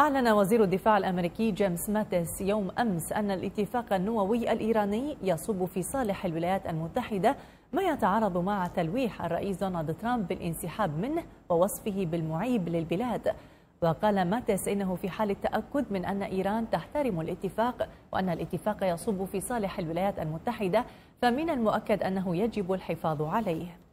أعلن وزير الدفاع الأمريكي جيمس ماتيس يوم أمس أن الاتفاق النووي الإيراني يصب في صالح الولايات المتحدة ما يتعارض مع تلويح الرئيس دونالد ترامب بالانسحاب منه ووصفه بالمعيب للبلاد وقال ماتيس إنه في حال التأكد من أن إيران تحترم الاتفاق وأن الاتفاق يصب في صالح الولايات المتحدة فمن المؤكد أنه يجب الحفاظ عليه